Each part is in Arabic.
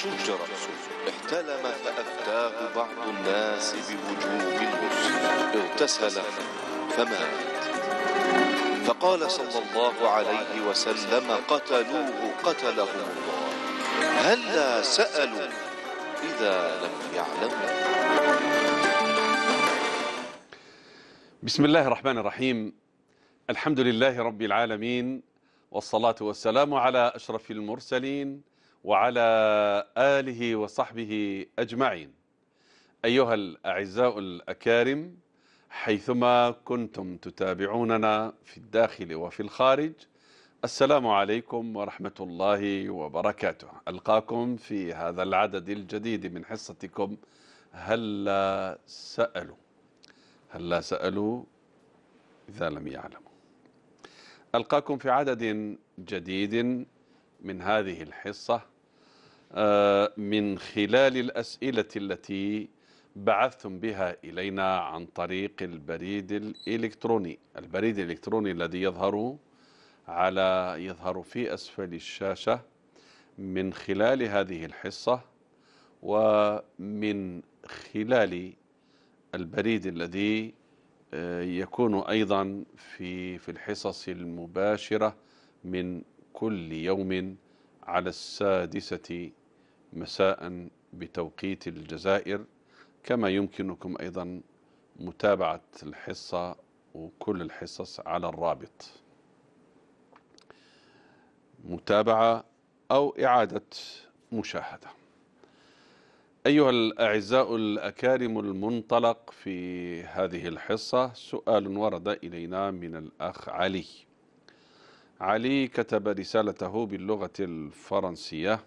شجرة احتلم فأفتاه بعض الناس بوجوب الغسل اغتسل فمات فقال صلى الله عليه وسلم قتلوه قتلهم الله هلا سألوا إذا لم يعلموا بسم الله الرحمن الرحيم الحمد لله رب العالمين والصلاة والسلام على أشرف المرسلين وعلى آله وصحبه أجمعين أيها الأعزاء الأكارم حيثما كنتم تتابعوننا في الداخل وفي الخارج السلام عليكم ورحمة الله وبركاته ألقاكم في هذا العدد الجديد من حصتكم هلا سألوا هلا سألوا إذا لم يعلموا ألقاكم في عدد جديد من هذه الحصة آه، من خلال الأسئلة التي بعثتم بها إلينا عن طريق البريد الإلكتروني البريد الإلكتروني الذي يظهر على يظهر في أسفل الشاشة من خلال هذه الحصة ومن خلال البريد الذي آه، يكون أيضا في في الحصص المباشرة من كل يوم على السادسة مساء بتوقيت الجزائر كما يمكنكم أيضا متابعة الحصة وكل الحصص على الرابط متابعة أو إعادة مشاهدة أيها الأعزاء الأكارم المنطلق في هذه الحصة سؤال ورد إلينا من الأخ علي علي كتب رسالته باللغة الفرنسية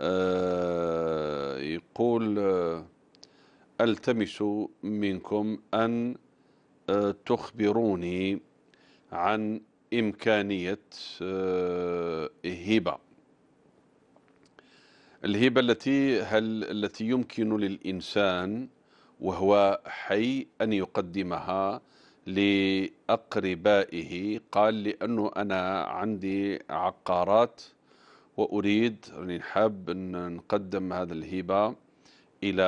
آه، يقول آه، التمس منكم ان آه، تخبروني عن امكانيه هبه الهبه التي هل التي يمكن للانسان وهو حي ان يقدمها لأقربائه قال لأنه أنا عندي عقارات وأريد راني حاب أن نقدم هذا الهبة إلى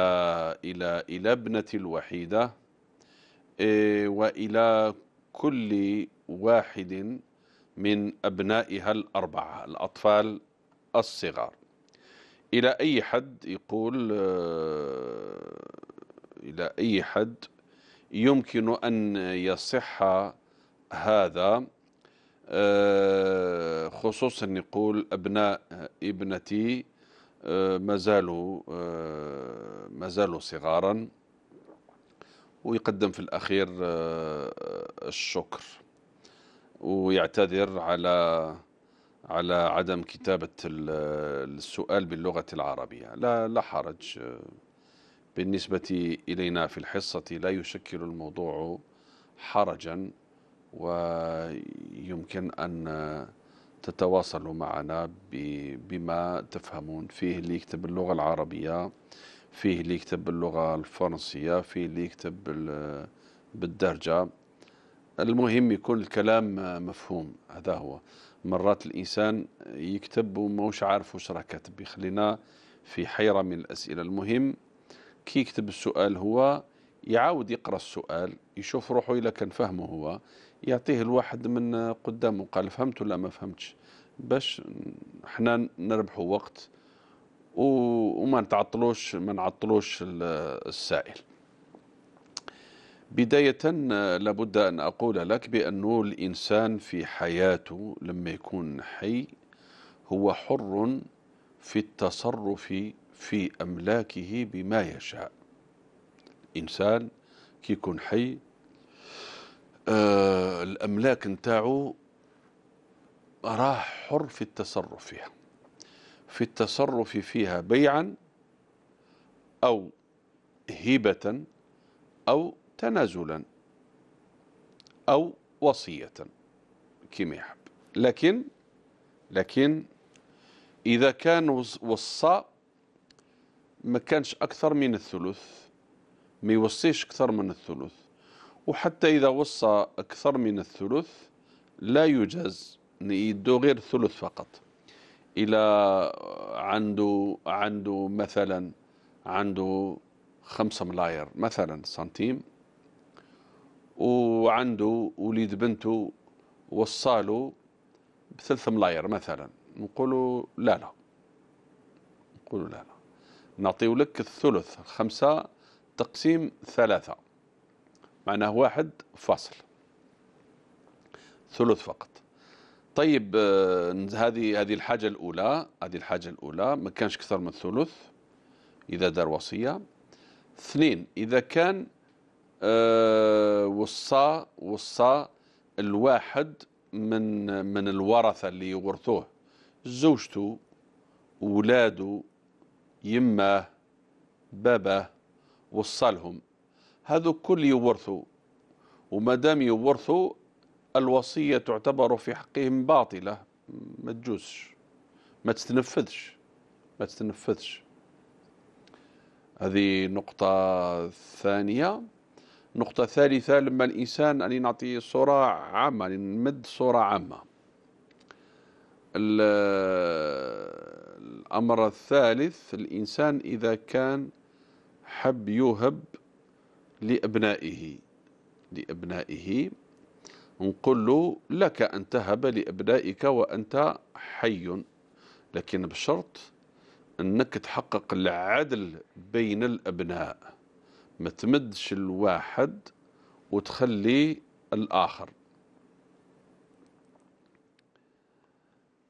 إلى إلى ابنتي الوحيدة إيه، وإلى كل واحد من أبنائها الأربعة الأطفال الصغار إلى أي حد يقول آه، إلى أي حد يمكن أن يصح هذا آه، خصوصا يقول أبناء ابنتي آه، ما زالوا آه، ما زالوا صغارا ويقدم في الأخير الشكر ويعتذر على على عدم كتابة السؤال باللغة العربية لا, لا حرج بالنسبة إلينا في الحصة لا يشكل الموضوع حرجا ويمكن أن تتواصلوا معنا بما تفهمون فيه اللي يكتب اللغة العربية فيه اللي يكتب باللغة الفرنسية فيه اللي يكتب بالدرجة المهم يكون الكلام مفهوم هذا هو مرات الإنسان يكتب وموش عارف واش راه كاتب يخلينا في حيرة من الأسئلة المهم كي يكتب السؤال هو يعاود يقرأ السؤال يشوف روحه إلا كان فهمه هو يعطيه الواحد من قدامه قال فهمت ولا ما فهمتش باش حنا نربحوا وقت وما نتعطلوش ما نعطلوش السائل بداية لابد أن أقول لك بأنه الإنسان في حياته لما يكون حي هو حر في التصرف في أملاكه بما يشاء الإنسان كي يكون حي آه، الأملاك نتاعو راه حر في التصرف فيها في التصرف فيها بيعا أو هبة أو تنازلا أو وصية كما يحب لكن لكن إذا كان وصى ما كانش أكثر من الثلث ما يوصيش أكثر من الثلث وحتى إذا وصى أكثر من الثلث لا يجاز يدو غير الثلث فقط إلى عنده عنده مثلا عنده خمسة ملاير مثلا سنتيم وعنده وليد بنته وصاله بثلث ملاير مثلا نقولوا لا لا نقولوا لا لا نعطيه لك الثلث خمسة تقسيم ثلاثة معناه واحد فاصل ثلث فقط طيب آه، هذه هذه الحاجة الأولى هذه الحاجة الأولى ما كانش أكثر من ثلث إذا دار وصية اثنين إذا كان آه، وصى وصى الواحد من من الورثة اللي يورثوه زوجته ولاده يماه باباه وصلهم هذو كل يورثوا وما دام يورثوا الوصية تعتبر في حقهم باطلة ما تجوزش ما تتنفذش ما تتنفذش هذه نقطة ثانية نقطة ثالثة لما الإنسان أني نعطي صورة عامة نمد صورة عامة الأمر الثالث الإنسان إذا كان حب يوهب لأبنائه لأبنائه نقول له لك أن تهب لأبنائك وأنت حي لكن بشرط أنك تحقق العدل بين الأبناء ما تمدش الواحد وتخلي الآخر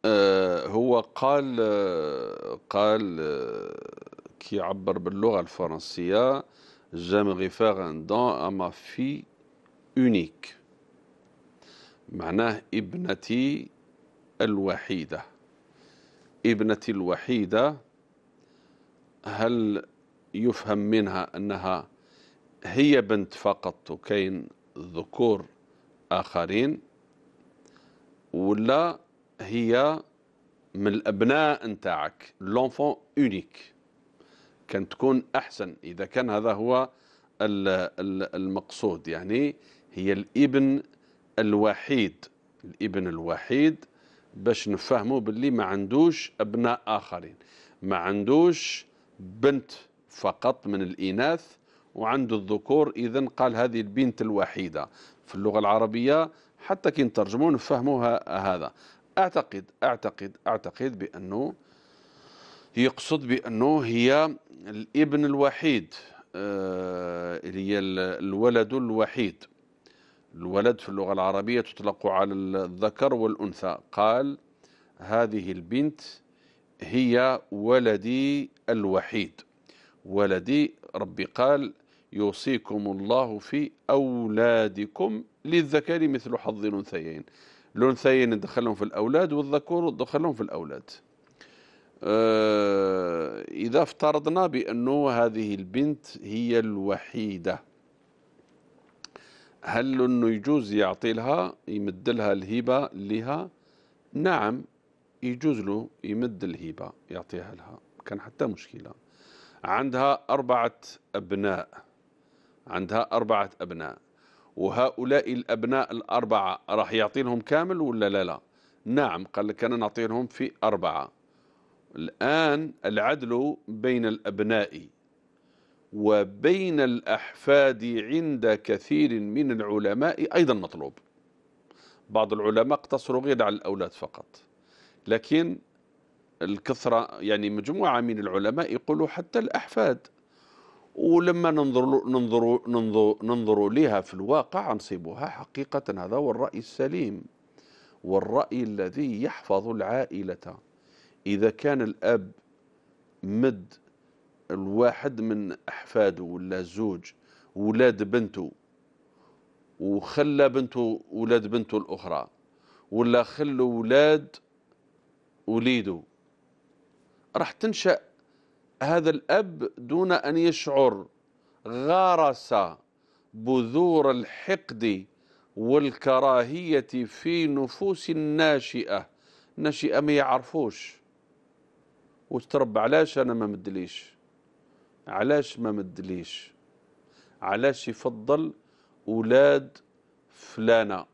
آه هو قال آه قال آه كي عبر باللغة الفرنسية j'aimerais faire un don à ma fille unique معناه ابنتي الوحيدة ابنتي الوحيدة هل يفهم منها أنها هي بنت فقط وكاين ذكور آخرين ولا هي من الأبناء نتاعك لونفون اونيك كان تكون أحسن إذا كان هذا هو المقصود يعني هي الابن الوحيد الابن الوحيد باش نفهموا باللي ما عندوش أبناء آخرين ما عندوش بنت فقط من الإناث وعنده الذكور إذا قال هذه البنت الوحيدة في اللغة العربية حتى كي نترجموا نفهموها هذا أعتقد أعتقد أعتقد بأنه يقصد بأنه هي الابن الوحيد آه، اللي هي الولد الوحيد الولد في اللغة العربية تطلق على الذكر والأنثى قال هذه البنت هي ولدي الوحيد ولدي ربي قال يوصيكم الله في أولادكم للذكر مثل حظ الأنثيين الأنثيين دخلهم في الأولاد والذكور دخلهم في الأولاد آه، إذا افترضنا بأنه هذه البنت هي الوحيدة هل أنه يجوز يعطي لها يمد لها الهبة لها نعم يجوز له يمد الهبة يعطيها لها كان حتى مشكلة عندها أربعة أبناء عندها أربعة أبناء وهؤلاء الأبناء الأربعة راح يعطي لهم كامل ولا لا لا نعم قال لك أنا نعطي لهم في أربعة الآن العدل بين الأبناء وبين الأحفاد عند كثير من العلماء أيضا مطلوب بعض العلماء اقتصروا غير على الأولاد فقط لكن الكثرة يعني مجموعة من العلماء يقولوا حتى الأحفاد ولما ننظر ننظر ننظر, ننظر لها في الواقع نصيبها حقيقة هذا هو الرأي السليم والرأي الذي يحفظ العائلة إذا كان الأب مد الواحد من أحفاده ولا زوج ولاد بنته وخلى بنته ولاد بنته الأخرى ولا خلوا ولاد وليده راح تنشأ هذا الأب دون أن يشعر غارس بذور الحقد والكراهية في نفوس الناشئة ناشئة ما يعرفوش وتربى علاش أنا ما مدليش علاش ما مدليش علاش يفضل أولاد فلانة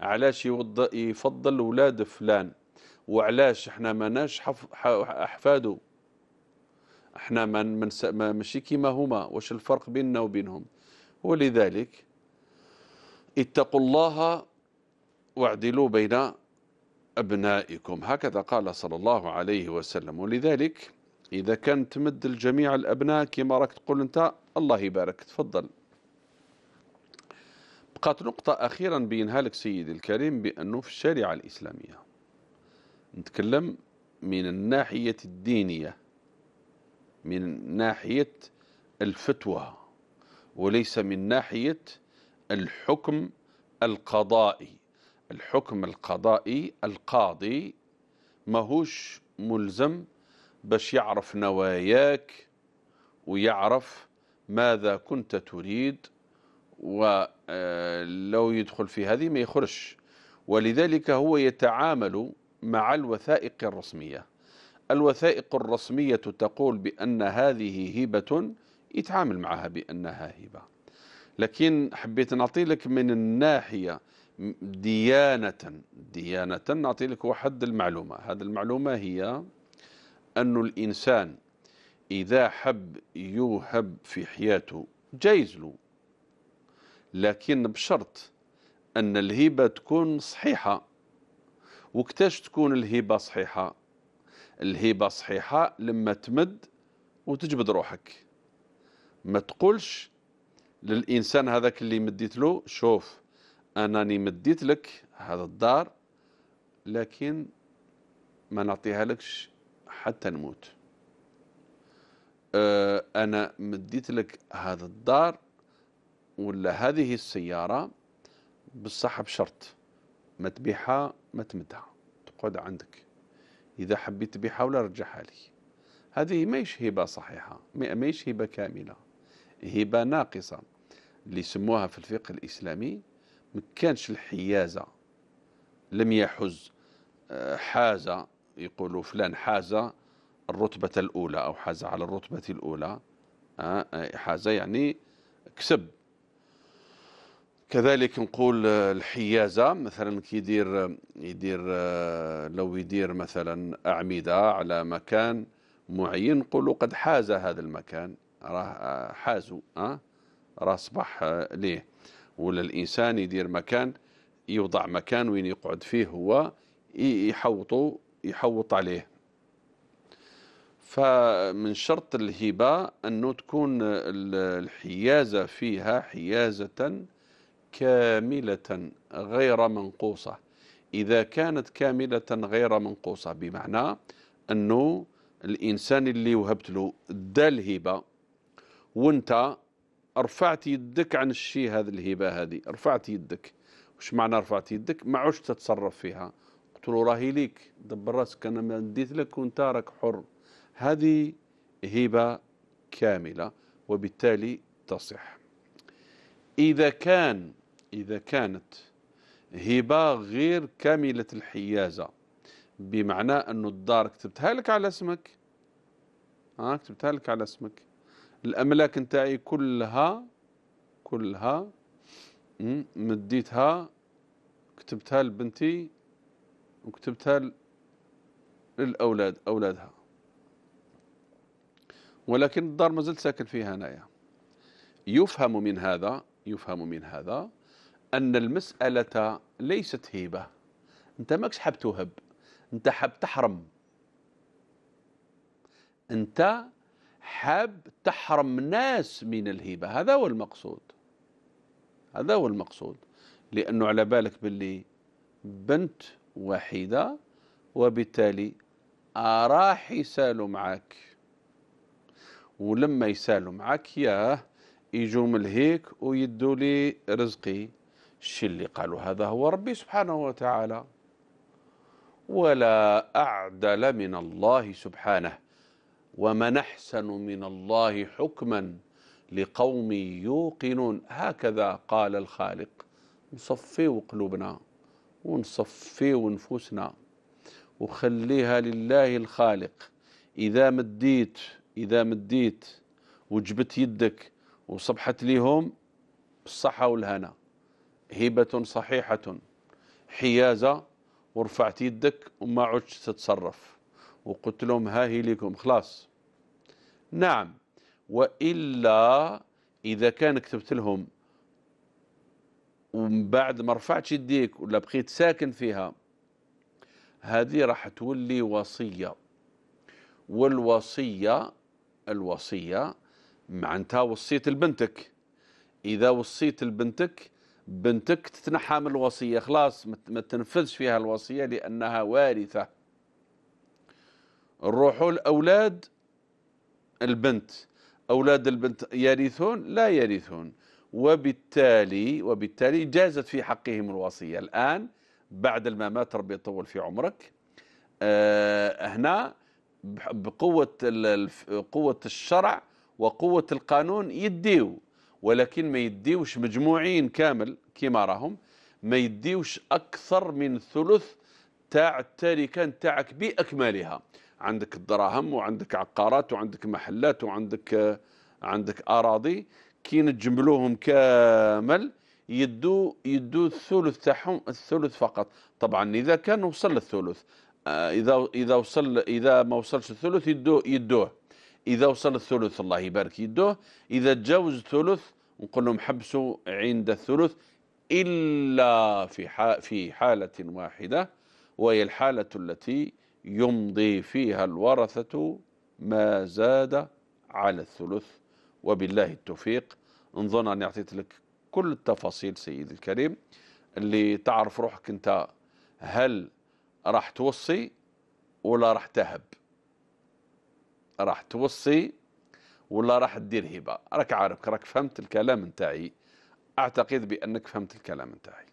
علاش يفضل أولاد فلان وعلاش احنا ماناش أحفاده احنا من من ماشي كيما هما واش الفرق بيننا وبينهم ولذلك اتقوا الله واعدلوا بين أبنائكم هكذا قال صلى الله عليه وسلم ولذلك إذا كان تمد الجميع الأبناء كما راك تقول أنت الله يبارك تفضل بقات نقطة أخيرا بينها لك سيدي الكريم بأنه في الشريعة الإسلامية نتكلم من الناحية الدينية من ناحية الفتوى وليس من ناحية الحكم القضائي الحكم القضائي القاضي ماهوش ملزم باش يعرف نواياك ويعرف ماذا كنت تريد ولو آه، يدخل في هذه ما يخرش ولذلك هو يتعامل مع الوثائق الرسمية الوثائق الرسمية تقول بأن هذه هبة يتعامل معها بأنها هبة لكن حبيت نعطي لك من الناحية ديانة ديانة نعطي لك واحد المعلومة هذه المعلومة هي أن الإنسان إذا حب يوهب في حياته جايز له لكن بشرط أن الهبة تكون صحيحة وكتاش تكون الهبة صحيحة الهبة صحيحة لما تمد وتجبد روحك ما تقولش للإنسان هذاك اللي مديت له شوف أنني مديت لك هذا الدار لكن ما نعطيها لكش حتى نموت أه، أنا مديت لك هذا الدار ولا هذه السيارة بصح بشرط ما تبيعها ما تمدها تقعد عندك إذا حبيت تبيعها ولا رجعها لي هذه ماهيش هبة صحيحة ماهيش هبة كاملة هبة ناقصة اللي يسموها في الفقه الإسلامي ما كانش الحيازة لم يحز آه، حاز يقولوا فلان حاز الرتبة الأولى أو حاز على الرتبة الأولى آه، آه، حاز يعني كسب كذلك نقول الحيازة مثلا كيدير يدير لو يدير مثلا أعمدة على مكان معين نقولوا قد حاز هذا المكان راه حازوا راه صبح ليه ولا الإنسان يدير مكان يوضع مكان وين يقعد فيه هو يحوطو يحوط عليه فمن شرط الهبة أنه تكون الحيازة فيها حيازة كاملة غير منقوصة إذا كانت كاملة غير منقوصة بمعنى أنه الإنسان اللي وهبت له دا الهبة وانت رفعت يدك عن الشيء هذا الهبه هذه رفعت يدك وش معنى رفعت يدك ما عدتش تتصرف فيها قلت له راهي ليك دبر راسك انا ما نديت لك وانت راك حر هذه هبه كامله وبالتالي تصح اذا كان اذا كانت هبه غير كامله الحيازه بمعنى انه الدار كتبتها لك على اسمك ها آه، كتبتها لك على اسمك الأملاك نتاعي كلها كلها مديتها كتبتها لبنتي وكتبتها للأولاد أولادها ولكن الدار ما زلت ساكن فيها أنايا يفهم من هذا يفهم من هذا أن المسألة ليست هيبة أنت ماكش حاب توهب أنت حاب تحرم أنت حاب تحرم ناس من الهبة هذا هو المقصود هذا هو المقصود لأنه على بالك باللي بنت وحيدة وبالتالي راح يسالوا معك ولما يسالوا معك ياه يجوا من هيك ويدوا لي رزقي الشي اللي قالوا هذا هو ربي سبحانه وتعالى ولا أعدل من الله سبحانه ومن احسن من الله حكما لقوم يوقنون هكذا قال الخالق نصفيو قلوبنا ونصفيو نفوسنا وخليها لله الخالق إذا مديت إذا مديت وجبت يدك وصبحت ليهم بالصحة والهنا هبة صحيحة حيازة ورفعت يدك وما عدت تتصرف وقلت لهم ها هي لكم خلاص نعم وإلا إذا كان كتبت لهم ومن بعد ما رفعتش يديك ولا بقيت ساكن فيها هذه راح تولي وصية والوصية الوصية معناتها وصيت لبنتك إذا وصيت لبنتك بنتك تتنحى من الوصية خلاص ما تنفذش فيها الوصية لأنها وارثة نروحوا الأولاد البنت أولاد البنت يرثون لا يرثون وبالتالي وبالتالي جازت في حقهم الوصية الآن بعد الممات ربي يطول في عمرك أه هنا بقوة قوة الشرع وقوة القانون يديو ولكن ما يديوش مجموعين كامل كما راهم ما يديوش أكثر من ثلث تاع التركة تاعك بأكملها عندك الدراهم وعندك عقارات وعندك محلات وعندك آه، عندك اراضي كي نجملوهم كامل يدو يدو الثلث تاعهم الثلث فقط طبعا اذا كان وصل للثلث آه، اذا اذا وصل اذا ما وصلش الثلث يدو يدوه اذا وصل الثلث الله يبارك يدوه اذا تجاوز الثلث نقول لهم حبسوا عند الثلث الا في في حاله واحده وهي الحاله التي يمضي فيها الورثة ما زاد على الثلث وبالله التوفيق نظن أني أعطيت لك كل التفاصيل سيدي الكريم اللي تعرف روحك أنت هل راح توصي ولا راح تهب راح توصي ولا راح تدير هبه راك عارف راك فهمت الكلام نتاعي اعتقد بانك فهمت الكلام نتاعي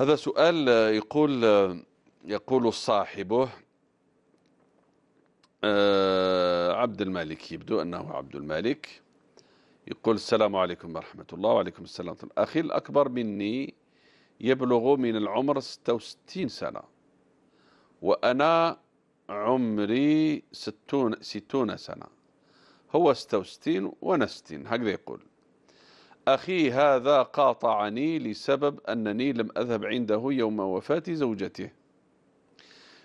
هذا سؤال آه، يقول آه، يقول صاحبه آه، عبد المالك يبدو أنه عبد المالك يقول السلام عليكم ورحمة الله وعليكم السلام أخي الأكبر مني يبلغ من العمر 66 سنة وأنا عمري 60 60 سنة هو 66 وأنا 60 هكذا يقول أخي هذا قاطعني لسبب أنني لم أذهب عنده يوم وفاة زوجته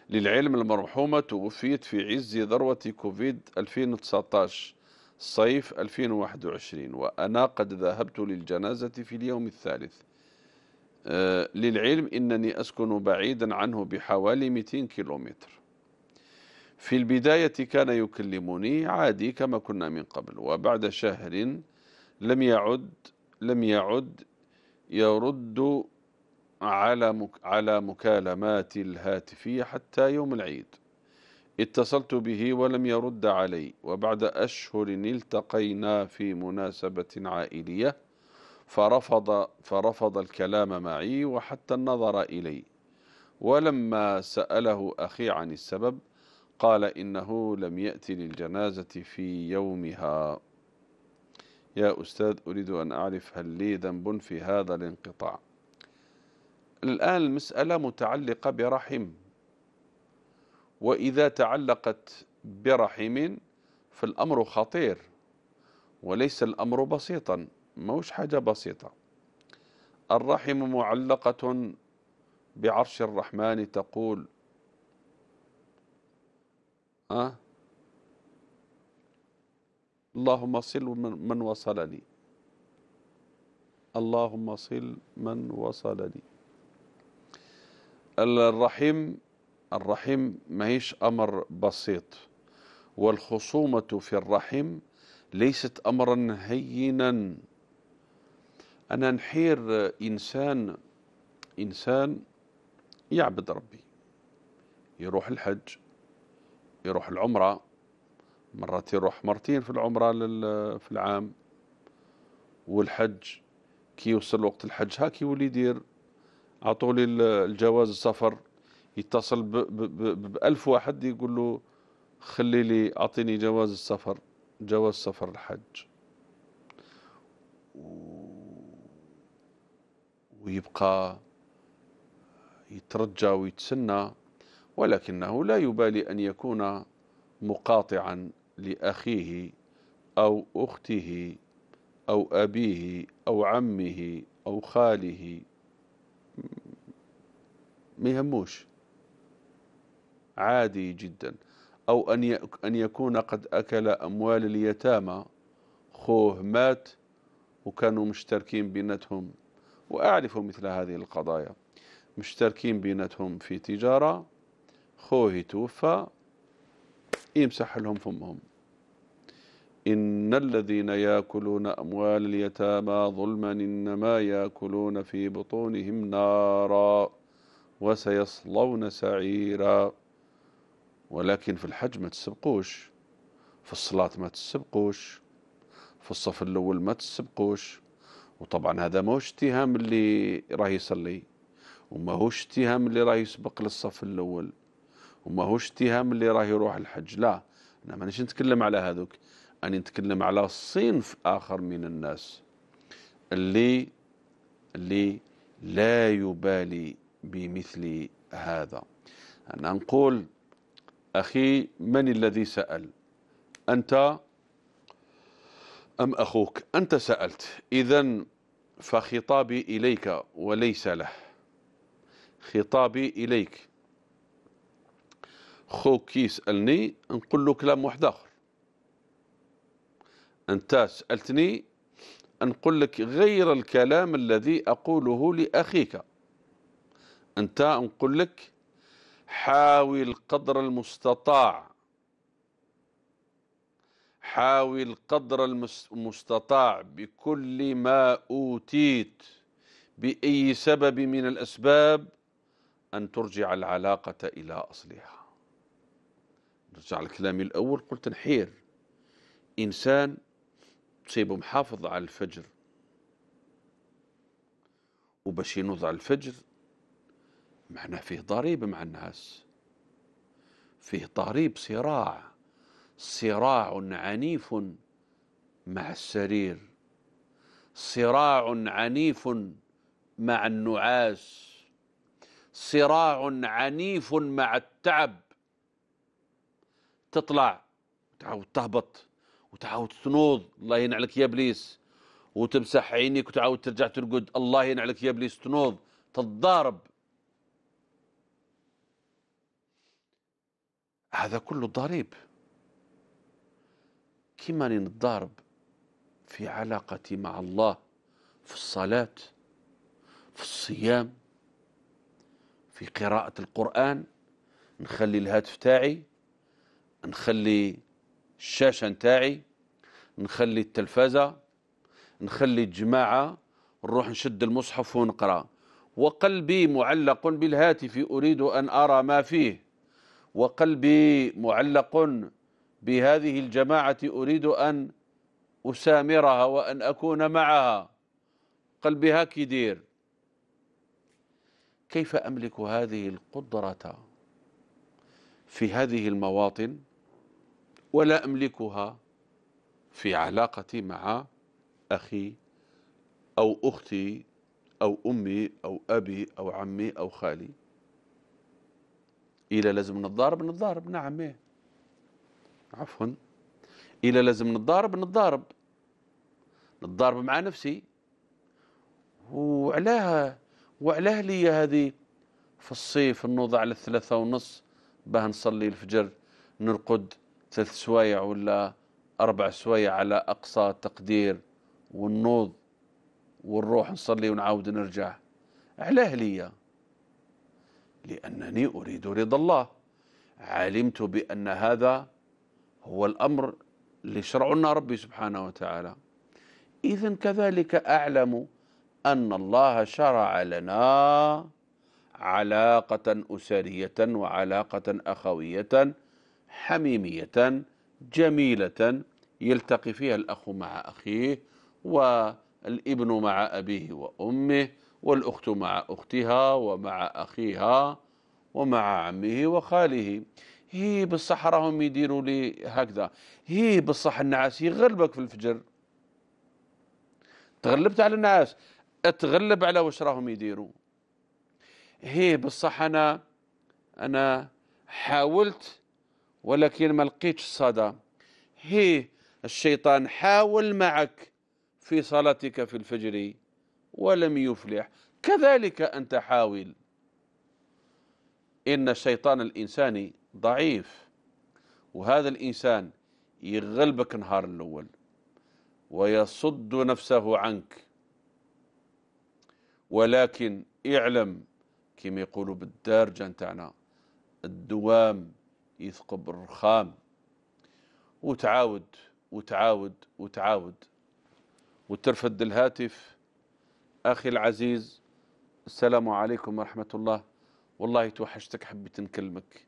للعلم المرحومة توفيت في عز ذروة كوفيد 2019 صيف 2021 وأنا قد ذهبت للجنازة في اليوم الثالث آه، للعلم إنني أسكن بعيدا عنه بحوالي 200 كيلومتر في البداية كان يكلمني عادي كما كنا من قبل وبعد شهر لم يعد لم يعد يرد على على مكالمات الهاتفية حتى يوم العيد اتصلت به ولم يرد علي وبعد أشهر التقينا في مناسبة عائلية فرفض فرفض الكلام معي وحتى النظر إلي ولما سأله أخي عن السبب قال إنه لم يأتي للجنازة في يومها يا أستاذ أريد أن أعرف هل لي ذنب في هذا الانقطاع الآن المسألة متعلقة برحم وإذا تعلقت برحم فالأمر خطير وليس الأمر بسيطا موش حاجة بسيطة الرحم معلقة بعرش الرحمن تقول أه اللهم صل من وصلني اللهم صل من وصلني الرحيم الرحيم ماهيش أمر بسيط والخصومة في الرحيم ليست أمرا هينا أنا نحير إنسان إنسان يعبد ربي يروح الحج يروح العمرة مرات يروح مرتين في العمرة في العام والحج كي يوصل وقت الحج هاك يولي يدير عطولي الجواز السفر يتصل بألف واحد يقول له خلي لي أعطيني جواز السفر جواز سفر الحج ويبقى يترجى ويتسنى ولكنه لا يبالي أن يكون مقاطعا لأخيه أو أخته أو أبيه أو عمه أو خاله ما يهموش عادي جدا أو أن أن يكون قد أكل أموال اليتامى خوه مات وكانوا مشتركين بينتهم وأعرف مثل هذه القضايا مشتركين بينتهم في تجارة خوه توفى يمسح لهم فمهم إن الذين يأكلون أموال اليتامى ظلما إنما يأكلون في بطونهم نارا وسيصلون سعيرا ولكن في الحج ما تسبقوش في الصلاة ما تسبقوش في الصف الأول ما تسبقوش وطبعا هذا ماهوش اتهام اللي راه يصلي وماهوش اتهام اللي راه يسبق للصف الأول وماهوش اتهام اللي راه يروح الحج لا انا مانيش نتكلم على هذوك اني نتكلم على صنف اخر من الناس اللي اللي لا يبالي بمثل هذا أنا نقول أخي من الذي سأل أنت أم أخوك أنت سألت إذا فخطابي إليك وليس له خطابي إليك خوك يسألني نقول له كلام واحد آخر أنت سألتني نقول لك غير الكلام الذي أقوله لأخيك أنت نقول لك حاول قدر المستطاع حاول قدر المستطاع بكل ما أوتيت بأي سبب من الأسباب أن ترجع العلاقة إلى أصلها نرجع لكلامي الأول قلت نحير إنسان تسيبه محافظ على الفجر وباش ينوض على الفجر معناه فيه ضريب مع الناس فيه ضريب صراع صراع عنيف مع السرير صراع عنيف مع النعاس صراع عنيف مع التعب تطلع وتعاود تهبط وتعاود تنوض الله ينعلك عليك يا ابليس وتمسح عينيك وتعاود ترجع ترقد الله ينعلك عليك يا ابليس تنوض تتضارب هذا كله ضريب كما نتضارب في علاقتي مع الله في الصلاة في الصيام في قراءة القرآن نخلي الهاتف تاعي نخلي الشاشة نتاعي نخلي التلفازة نخلي الجماعة نروح نشد المصحف ونقرأ وقلبي معلق بالهاتف أريد أن أرى ما فيه وقلبي معلق بهذه الجماعة أريد أن أسامرها وأن أكون معها قلبي هاك يدير كيف أملك هذه القدرة في هذه المواطن ولا أملكها في علاقتي مع أخي أو أختي أو أمي أو أبي أو عمي أو خالي إلى لازم نتضارب نتضارب نعم إيه. عفوا إلى لازم نتضارب نتضارب نتضارب مع نفسي وعلاها وعلاه لي هذه في الصيف نوضع على الثلاثة ونص باه نصلي الفجر نرقد ثلاث سوايع ولا أربع سوايع على أقصى تقدير ونوض ونروح نصلي ونعاود نرجع علاه لي لأنني أريد رضا الله علمت بأن هذا هو الأمر اللي شرعه لنا ربي سبحانه وتعالى إذا كذلك أعلم أن الله شرع لنا علاقة أسرية وعلاقة أخوية حميمية جميلة يلتقي فيها الأخ مع أخيه والابن مع أبيه وأمه والأخت مع أختها ومع أخيها ومع عمه وخاله هي بالصح راهم يديروا لي هكذا هي بالصح النعاس يغلبك في الفجر تغلبت على النعاس اتغلب على واش راهم يديروا هي بالصح انا انا حاولت ولكن ما لقيتش الصدى هي الشيطان حاول معك في صلاتك في الفجر ولم يفلح كذلك أنت حاول إن الشيطان الإنساني ضعيف وهذا الإنسان يغلبك نهار الأول ويصد نفسه عنك ولكن اعلم كما يقولوا بالدارجة نتاعنا الدوام يثقب الرخام وتعاود وتعاود وتعاود وترفد الهاتف أخي العزيز السلام عليكم ورحمة الله والله توحشتك حبيت نكلمك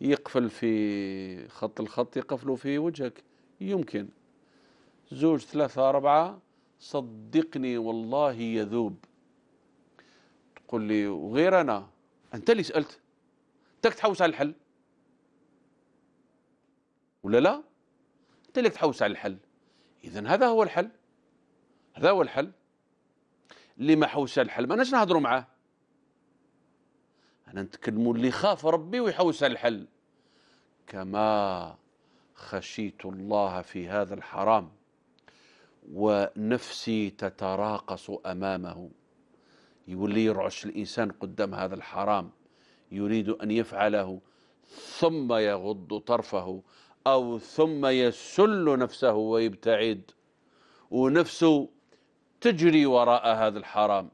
يقفل في خط الخط يقفلوا في وجهك يمكن زوج ثلاثة أربعة صدقني والله يذوب تقول لي وغير أنا أنت اللي سألت تك تحوس على الحل ولا لا انت اللي تحوس على الحل اذا هذا هو الحل هذا هو الحل اللي ما حوس على الحل ما ناش نهضروا معاه انا نتكلموا اللي خاف ربي ويحوس على الحل كما خشيت الله في هذا الحرام ونفسي تتراقص امامه يولي يرعش الانسان قدام هذا الحرام يريد ان يفعله ثم يغض طرفه أو ثم يسل نفسه ويبتعد ونفسه تجري وراء هذا الحرام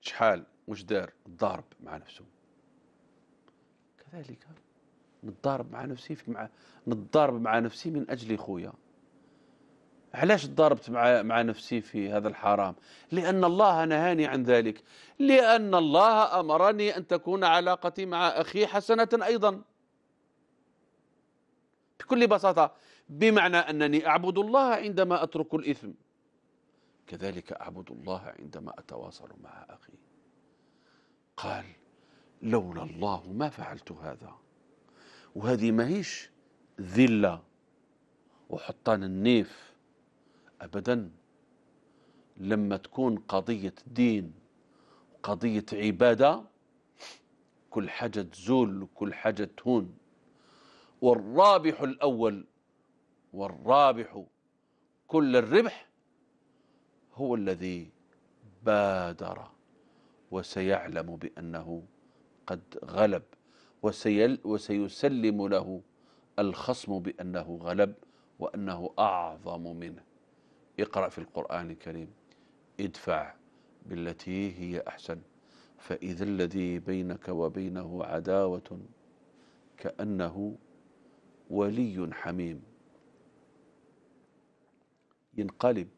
شحال وش دار ضارب مع نفسه كذلك نتضارب مع نفسي في مع نتضارب مع نفسي من أجل خويا علاش تضاربت مع مع نفسي في هذا الحرام لأن الله نهاني عن ذلك لأن الله أمرني أن تكون علاقتي مع أخي حسنة أيضا بكل بساطة بمعنى أنني أعبد الله عندما أترك الإثم كذلك أعبد الله عندما أتواصل مع أخي قال لولا الله ما فعلت هذا وهذه ماهيش ذلة وحطان النيف أبدا لما تكون قضية دين قضية عبادة كل حاجة تزول وكل حاجة تهون والرابح الأول والرابح كل الربح هو الذي بادر وسيعلم بأنه قد غلب وسيل وسيسلم له الخصم بأنه غلب وأنه أعظم منه اقرأ في القرآن الكريم ادفع بالتي هي أحسن فإذا الذي بينك وبينه عداوة كأنه ولي حميم ينقلب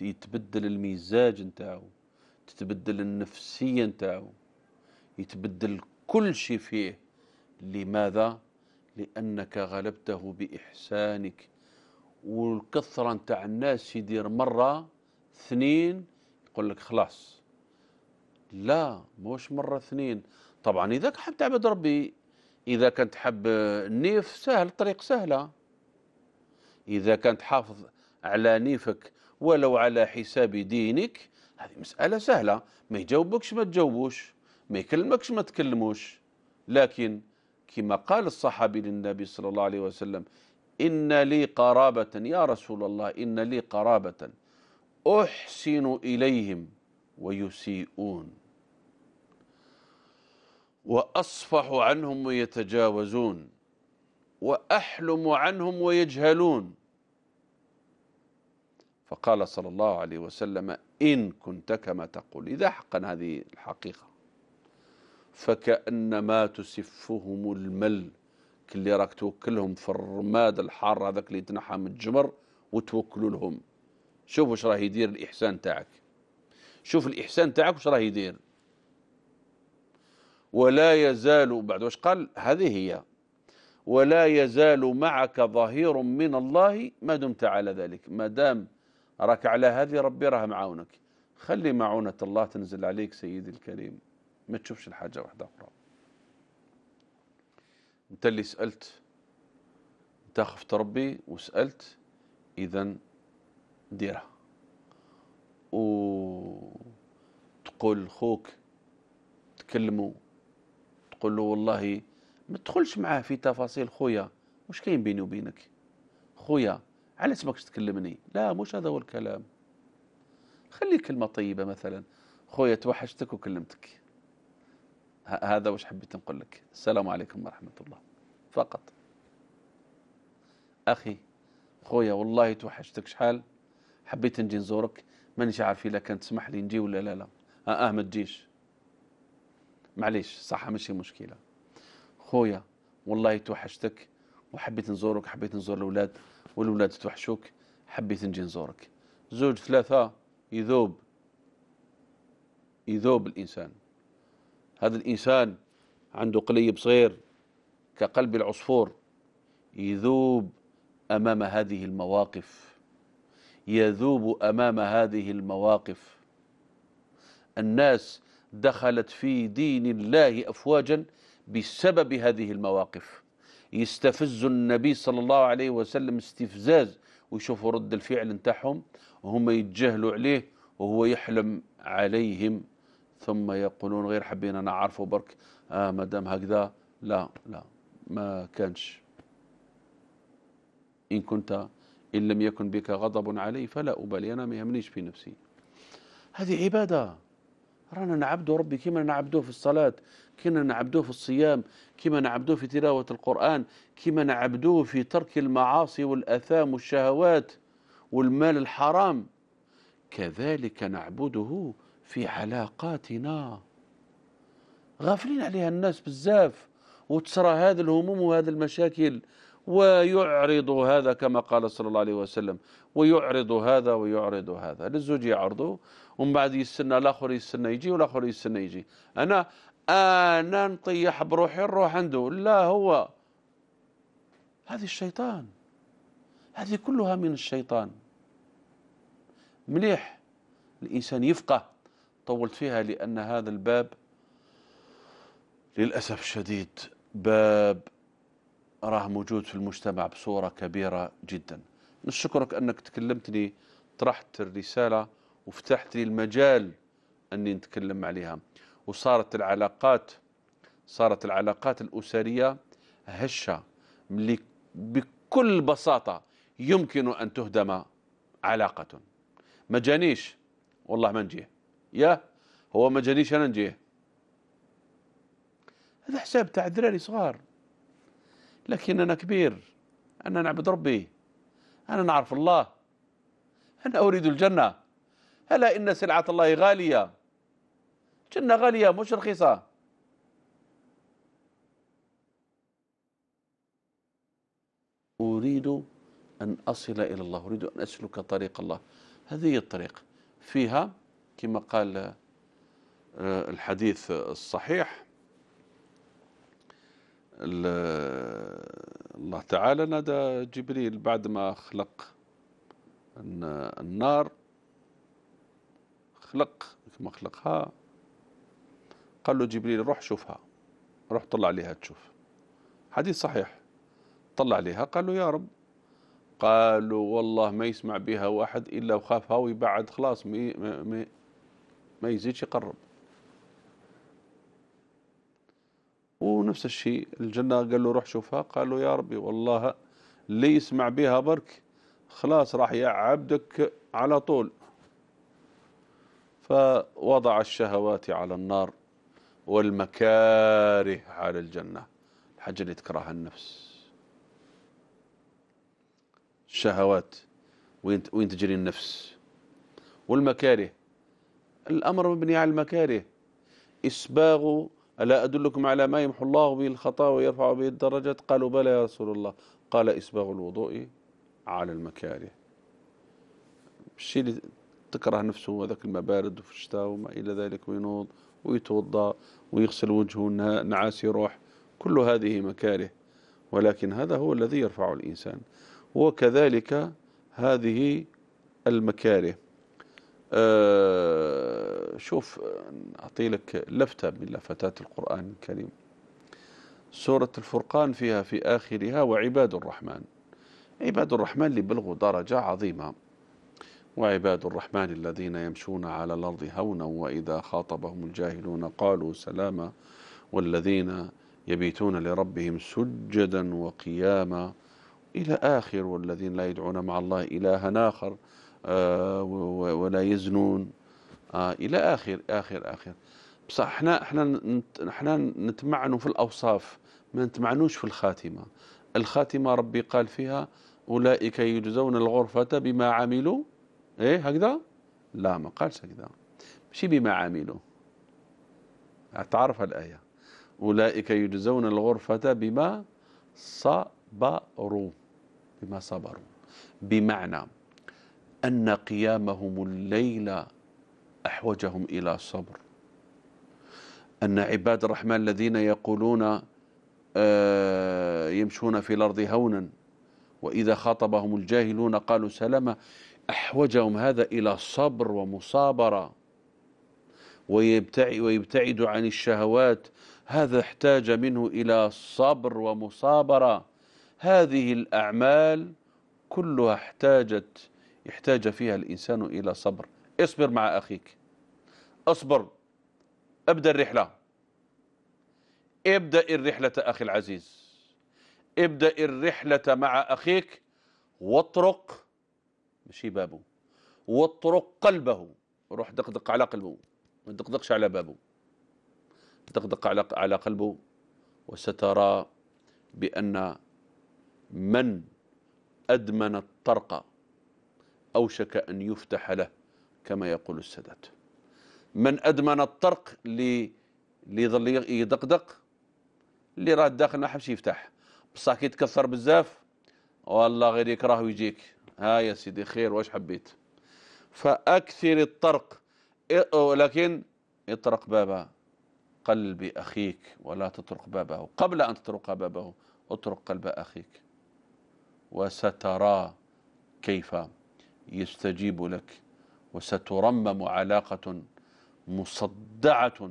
يتبدل المزاج نتاعو تتبدل النفسية نتاعو يتبدل كل شيء فيه لماذا؟ لأنك غلبته بإحسانك والكثرة نتاع الناس يدير مرة اثنين يقول لك خلاص لا موش مرة اثنين طبعا إذا حب تعبد ربي إذا كنت حب النيف سهل طريق سهلة إذا كنت حافظ على نيفك ولو على حساب دينك هذه مسألة سهلة ما يجاوبكش ما تجاوبوش ما يكلمكش ما تكلموش لكن كما قال الصحابي للنبي صلى الله عليه وسلم إن لي قرابة يا رسول الله إن لي قرابة أحسن إليهم ويسيئون وأصفح عنهم ويتجاوزون وأحلم عنهم ويجهلون فقال صلى الله عليه وسلم إن كنت كما تقول إذا حقا هذه الحقيقة فكأنما تسفهم المل اللي راك توكلهم في الرماد الحار هذاك اللي يتنحى من الجمر وتوكلوا لهم شوف واش راه يدير الإحسان تاعك شوف الإحسان تاعك واش راه يدير ولا يزال بعد واش قال هذه هي ولا يزال معك ظهير من الله ما دمت على ذلك ما دام راك على هذه ربي راه معاونك خلي معونة الله تنزل عليك سيدي الكريم ما تشوفش الحاجة واحدة أخرى أنت اللي سألت أنت خفت ربي وسألت إذا ديرها وتقول خوك تكلموا تقول له والله ما تدخلش معاه في تفاصيل خويا واش كاين بيني وبينك خويا على ماكش تكلمني لا مش هذا هو الكلام خلي كلمه طيبه مثلا خويا توحشتك وكلمتك هذا واش حبيت نقول لك السلام عليكم ورحمه الله فقط اخي خويا والله توحشتك شحال حبيت نجي نزورك مانيش عارف إذا كان تسمح لي نجي ولا لا لا اه, آه ما تجيش معليش صح ماشي مشكله خويا والله توحشتك وحبيت نزورك حبيت نزور الاولاد والاولاد توحشوك حبيت نجي نزورك زوج ثلاثه يذوب يذوب الانسان هذا الانسان عنده قليب صغير كقلب العصفور يذوب امام هذه المواقف يذوب امام هذه المواقف الناس دخلت في دين الله أفواجا بسبب هذه المواقف يستفز النبي صلى الله عليه وسلم استفزاز ويشوفوا رد الفعل نتاعهم وهم يتجاهلوا عليه وهو يحلم عليهم ثم يقولون غير حبينا عارفه برك آه مدام هكذا لا لا ما كانش إن كنت إن لم يكن بك غضب علي فلا أبالي أنا ما يهمنيش في نفسي هذه عبادة رانا نعبدوا ربي كما نعبدوه في الصلاة كما نعبدوه في الصيام كما نعبدوه في تلاوة القرآن كما نعبدوه في ترك المعاصي والأثام والشهوات والمال الحرام كذلك نعبده في علاقاتنا غافلين عليها الناس بزاف وتسرى هذه الهموم وهذه المشاكل ويعرض هذا كما قال صلى الله عليه وسلم ويعرض هذا ويعرض هذا للزوج يعرضه ومن بعد يستنى الاخر يستنى يجي والاخر يستنى يجي انا انا نطيح بروحي نروح عنده لا هو هذه الشيطان هذه كلها من الشيطان مليح الانسان يفقه طولت فيها لان هذا الباب للاسف الشديد باب راه موجود في المجتمع بصورة كبيرة جدا نشكرك أنك تكلمتني طرحت الرسالة وفتحت لي المجال أني نتكلم عليها وصارت العلاقات صارت العلاقات الأسرية هشة بكل بساطة يمكن أن تهدم علاقة ما جانيش والله ما نجيه يا هو ما جانيش أنا نجيه هذا حساب تاع دراري صغار لكن أنا كبير أنا نعبد ربي أنا نعرف الله أنا أريد الجنة ألا إن سلعة الله غالية جنة غالية مش رخيصة أريد أن أصل إلى الله أريد أن أسلك طريق الله هذه الطريق فيها كما قال آه، الحديث الصحيح الله تعالى نادى جبريل بعد ما خلق النار خلق كما خلقها قال له جبريل روح شوفها روح طلع عليها تشوف حديث صحيح طلع عليها قال له يا رب قالوا والله ما يسمع بها واحد إلا وخافها ويبعد خلاص ما يزيدش يقرب ونفس الشيء الجنة قال له روح شوفها قال له يا ربي والله اللي يسمع بها برك خلاص راح يعبدك على طول فوضع الشهوات على النار والمكاره على الجنة الحاجة اللي تكرهها النفس الشهوات وين وين تجري النفس والمكاره الأمر مبني على المكاره إسباغ ألا أدلكم على ما يمحو الله به الخطايا ويرفع به الدرجات قالوا بلى يا رسول الله قال إسباغ الوضوء على المكاره الشيء اللي تكره نفسه هذاك الماء بارد وفي الشتاء وما إلى ذلك وينوض ويتوضا ويغسل وجهه نعاس يروح كل هذه مكاره ولكن هذا هو الذي يرفع الإنسان وكذلك هذه المكاره آه، شوف أعطي لك لفتة من لفتات القرآن الكريم سورة الفرقان فيها في آخرها وعباد الرحمن عباد الرحمن اللي بلغوا درجة عظيمة وعباد الرحمن الذين يمشون على الأرض هونا وإذا خاطبهم الجاهلون قالوا سلاما والذين يبيتون لربهم سجدا وقياما إلى آخر والذين لا يدعون مع الله إلها آخر آه، ولا يزنون آه، الى اخر اخر اخر بصح احنا احنا احنا نتمعنوا في الاوصاف ما نتمعنوش في الخاتمه الخاتمه ربي قال فيها اولئك يجزون الغرفه بما عملوا ايه هكذا لا ما قالش هكذا ماشي بما عملوا تعرف الايه اولئك يجزون الغرفه بما صبروا بما صبروا بمعنى أن قيامهم الليل أحوجهم إلى صبر أن عباد الرحمن الذين يقولون آه، يمشون في الأرض هونا وإذا خاطبهم الجاهلون قالوا سلاما أحوجهم هذا إلى صبر ومصابرة ويبتعد, ويبتعد عن الشهوات هذا احتاج منه إلى صبر ومصابرة هذه الأعمال كلها احتاجت يحتاج فيها الإنسان إلى صبر اصبر مع أخيك اصبر ابدأ الرحلة ابدأ الرحلة أخي العزيز ابدأ الرحلة مع أخيك واطرق مشي بابه واطرق قلبه روح دقدق على قلبه ما تدقدقش على بابه دقدق على على قلبه وسترى بأن من أدمن الطرق أوشك أن يفتح له كما يقول السادات من أدمن الطرق لي ليظل يدقدق اللي راه داخل ما حبش يفتح بصح كي تكثر بزاف والله غير يكره ويجيك ها يا سيدي خير واش حبيت فأكثر الطرق ولكن اطرق باب قلب أخيك ولا تطرق بابه قبل أن تطرق بابه اطرق قلب أخيك وسترى كيف يستجيب لك وسترمم علاقة مصدعة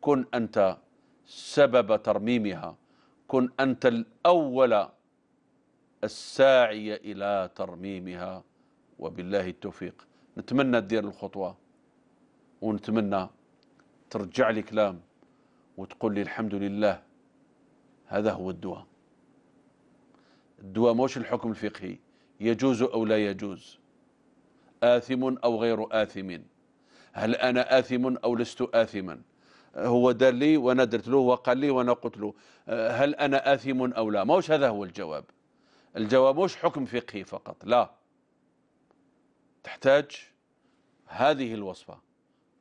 كن أنت سبب ترميمها كن أنت الأول الساعي إلى ترميمها وبالله التوفيق نتمنى تدير الخطوة ونتمنى ترجع لي كلام وتقول لي الحمد لله هذا هو الدواء الدواء موش الحكم الفقهي يجوز أو لا يجوز آثم أو غير آثم هل أنا آثم أو لست آثما هو دار لي وأنا درت له وقال لي وأنا قلت له هل أنا آثم أو لا موش هذا هو الجواب الجواب مش حكم فقهي فقط لا تحتاج هذه الوصفة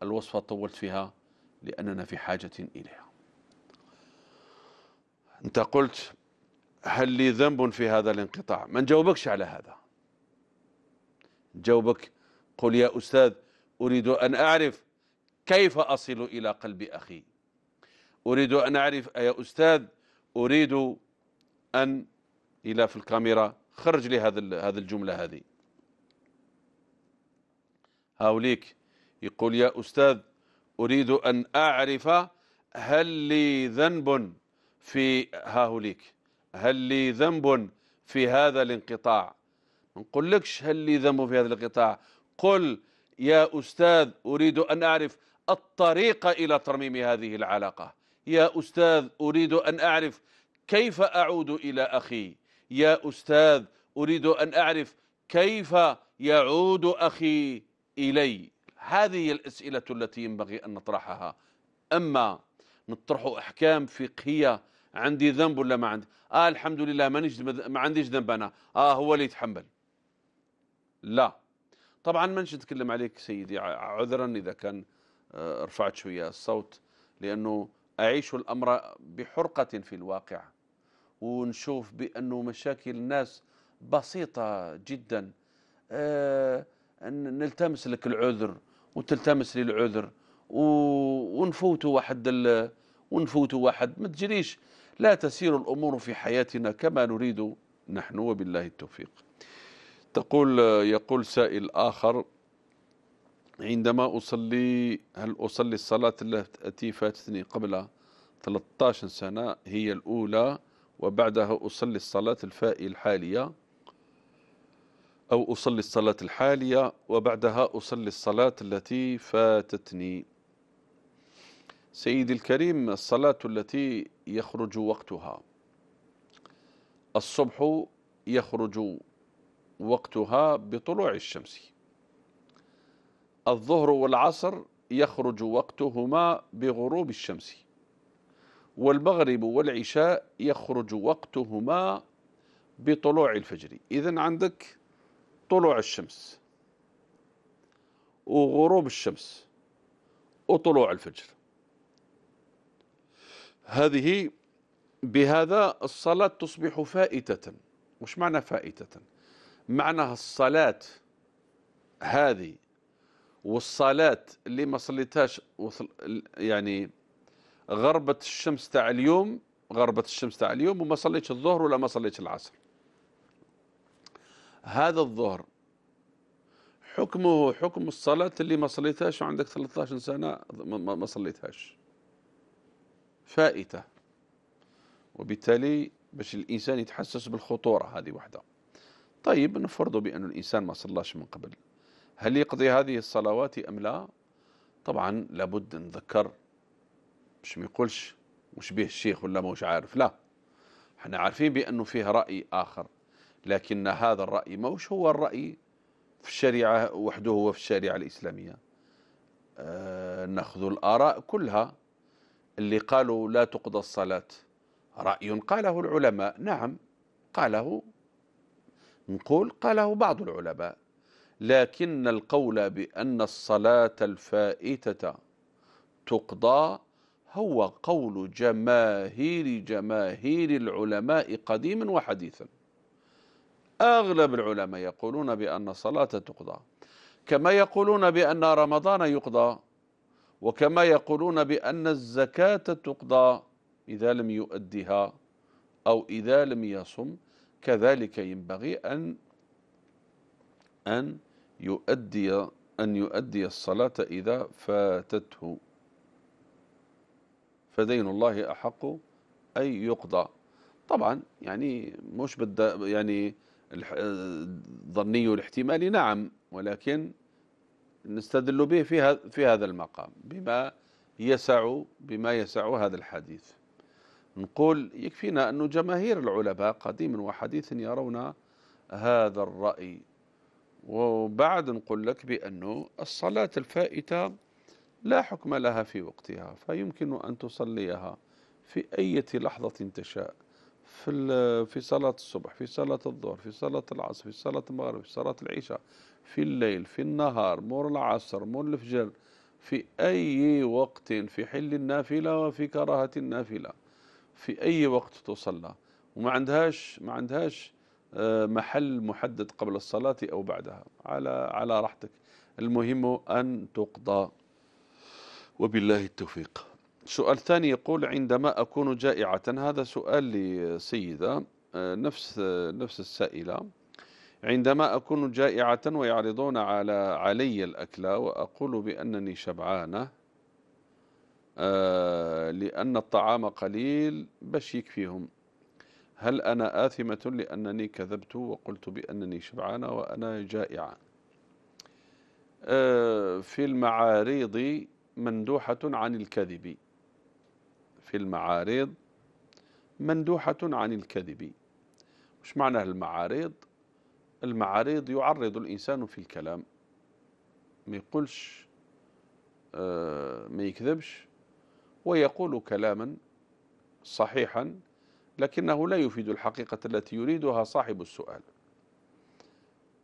الوصفة طولت فيها لأننا في حاجة إليها أنت قلت هل لي ذنب في هذا الانقطاع ما نجاوبكش على هذا جاوبك قل يا أستاذ أريد أن أعرف كيف أصل إلى قلب أخي أريد أن أعرف يا أستاذ أريد أن إلى في الكاميرا خرج لي هذا هذا الجملة هذه هاوليك يقول يا أستاذ أريد أن أعرف هل لي ذنب في هاوليك هل لي ذنب في هذا الانقطاع ما نقولكش هل لي ذنب في هذا القطاع قل يا أستاذ أريد أن أعرف الطريق إلى ترميم هذه العلاقة يا أستاذ أريد أن أعرف كيف أعود إلى أخي يا أستاذ أريد أن أعرف كيف يعود أخي إلي هذه الأسئلة التي ينبغي أن نطرحها أما نطرح أحكام فقهية عندي ذنب ولا ما عندي آه الحمد لله ما, ما عنديش ذنب أنا آه هو اللي يتحمل لا طبعا ما نتكلم عليك سيدي عذرا إذا كان آه، رفعت شوية الصوت لأنه أعيش الأمر بحرقة في الواقع ونشوف بأنه مشاكل الناس بسيطة جدا آه، نلتمس لك العذر وتلتمس لي العذر ونفوتوا واحد ونفوتوا واحد ما تجريش لا تسير الأمور في حياتنا كما نريد نحن وبالله التوفيق تقول يقول سائل آخر عندما أصلي هل أصلي الصلاة التي فاتتني قبل 13 سنة هي الأولى وبعدها أصلي الصلاة الفائل الحالية أو أصلي الصلاة الحالية وبعدها أصلي الصلاة التي فاتتني سيدي الكريم الصلاة التي يخرج وقتها الصبح يخرج وقتها بطلوع الشمس الظهر والعصر يخرج وقتهما بغروب الشمس والمغرب والعشاء يخرج وقتهما بطلوع الفجر إذا عندك طلوع الشمس وغروب الشمس وطلوع الفجر هذه بهذا الصلاة تصبح فائتة وش معنى فائتة معناها الصلاة هذه والصلاة اللي ما صليتهاش يعني غربت الشمس تاع اليوم غربت الشمس تاع اليوم وما صليتش الظهر ولا ما صليتش العصر هذا الظهر حكمه حكم الصلاة اللي ما صليتهاش وعندك 13 سنة ما صليتهاش فائتة وبالتالي باش الإنسان يتحسس بالخطورة هذه وحده طيب نفرض بأن الإنسان ما صلاش من قبل هل يقضي هذه الصلوات أم لا طبعا لابد نذكر مش ما يقولش مش به الشيخ ولا مش عارف لا احنا عارفين بأنه فيه رأي آخر لكن هذا الرأي موش هو الرأي في الشريعة وحده هو في الشريعة الإسلامية أه ناخذ الآراء كلها اللي قالوا لا تقضى الصلاة رأي قاله العلماء نعم قاله نقول قاله بعض العلماء لكن القول بأن الصلاة الفائتة تقضى هو قول جماهير جماهير العلماء قديما وحديثا أغلب العلماء يقولون بأن الصلاة تقضى كما يقولون بأن رمضان يقضى وكما يقولون بأن الزكاة تقضى إذا لم يؤدها أو إذا لم يصم كذلك ينبغي أن أن يؤدي أن يؤدي الصلاة إذا فاتته فدين الله أحق أن يقضى طبعا يعني مش بد يعني الظني الاحتمالي نعم ولكن نستدل به في هذا المقام بما يسع بما يسع هذا الحديث نقول يكفينا أن جماهير العلماء قديما وحديثا يرون هذا الرأي وبعد نقول لك بأنه الصلاة الفائتة لا حكم لها في وقتها فيمكن أن تصليها في أي لحظة تشاء في في صلاة الصبح في صلاة الظهر في صلاة العصر في صلاة المغرب في صلاة العشاء في الليل في النهار مور العصر مور الفجر في أي وقت في حل النافلة وفي كراهة النافلة في أي وقت تصلى وما عندهاش ما عندهاش آه، محل محدد قبل الصلاة أو بعدها على على راحتك المهم أن تقضى وبالله التوفيق سؤال ثاني يقول عندما أكون جائعة هذا سؤال لسيدة آه، نفس نفس السائلة عندما أكون جائعة ويعرضون على علي الأكل وأقول بأنني شبعانة آه، لأن الطعام قليل باش يكفيهم هل أنا آثمة لأنني كذبت وقلت بأنني شبعانة وأنا جائعة آه، في المعاريض مندوحة عن الكذب في المعاريض مندوحة عن الكذب مش معنى المعاريض المعاريض يعرض الإنسان في الكلام ما يقولش آه، ما يكذبش ويقول كلاما صحيحا لكنه لا يفيد الحقيقة التي يريدها صاحب السؤال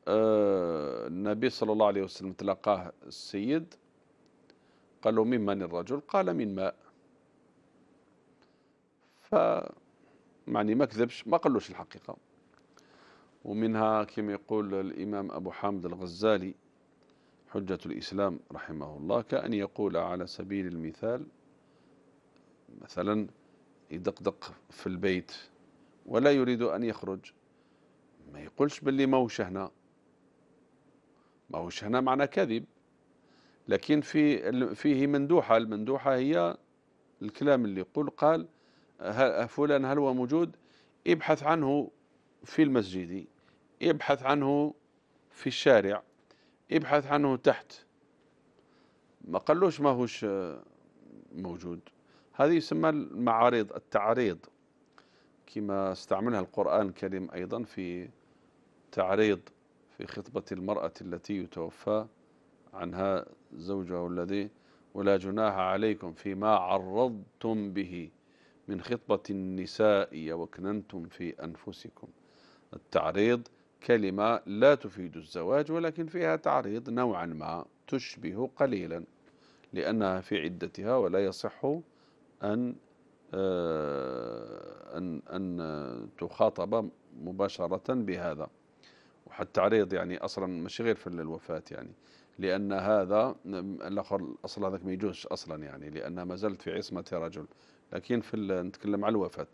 آه، النبي صلى الله عليه وسلم تلقاه السيد قال له ممن الرجل قال من ماء ف يعني ما كذبش ما قالوش الحقيقة ومنها كما يقول الإمام أبو حامد الغزالي حجة الإسلام رحمه الله كأن يقول على سبيل المثال مثلا يدقدق في البيت ولا يريد أن يخرج ما يقولش باللي ماهوش هنا ماهوش هنا معنى كذب لكن في فيه مندوحة المندوحة هي الكلام اللي يقول قال فلان هل هو موجود ابحث عنه في المسجد ابحث عنه في الشارع ابحث عنه تحت ما قالوش ماهوش موجود هذه يسمى المعارض التعريض كما استعملها القرآن الكريم أيضا في تعريض في خطبة المرأة التي يتوفى عنها زوجها الذي ولا جناح عليكم فيما عرضتم به من خطبة النساء وكننتم في أنفسكم التعريض كلمة لا تفيد الزواج ولكن فيها تعريض نوعا ما تشبه قليلا لأنها في عدتها ولا يصح أن آه، أن أن تخاطب مباشرة بهذا وحتى عريض يعني أصلا مش غير في الوفاة يعني لأن هذا الأخر الأصل هذاك ما يجوزش أصلا يعني لأنها ما زلت في عصمة رجل لكن في نتكلم عن الوفاة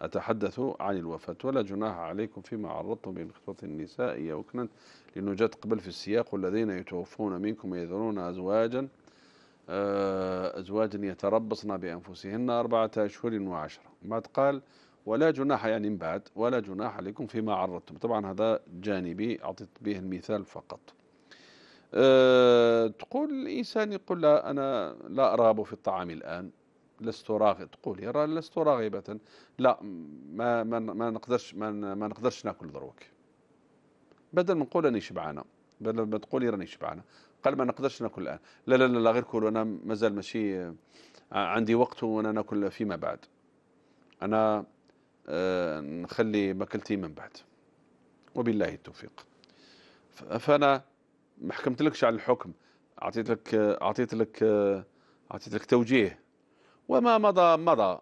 أتحدث عن الوفاة ولا جناح عليكم فيما عرضتم من خطبة النساء أو كنت لأنه جاءت قبل في السياق والذين يتوفون منكم يذرون أزواجا آه، أزواج يتربصن بأنفسهن أربعة أشهر وعشرة بعد قال ولا جناح يعني من بعد ولا جناح عليكم فيما عرضتم طبعا هذا جانبي أعطيت به المثال فقط أه تقول الإنسان يقول لا أنا لا أرغب في الطعام الآن لست راغب تقول يرى لست راغبة لا ما ما ما نقدرش ما, ما نقدرش ناكل دروك بدل ما نقول راني شبعانة بدل ما تقولي راني شبعانة قال ما نقدرش ناكل الآن لا لا لا, لا غير كل أنا مازال ماشي آه، عندي وقت وأنا ناكل فيما بعد أنا آه، نخلي ماكلتي من بعد وبالله التوفيق فأنا ما حكمتلكش على الحكم أعطيت لك أعطيت لك أعطيت لك توجيه وما مضى مضى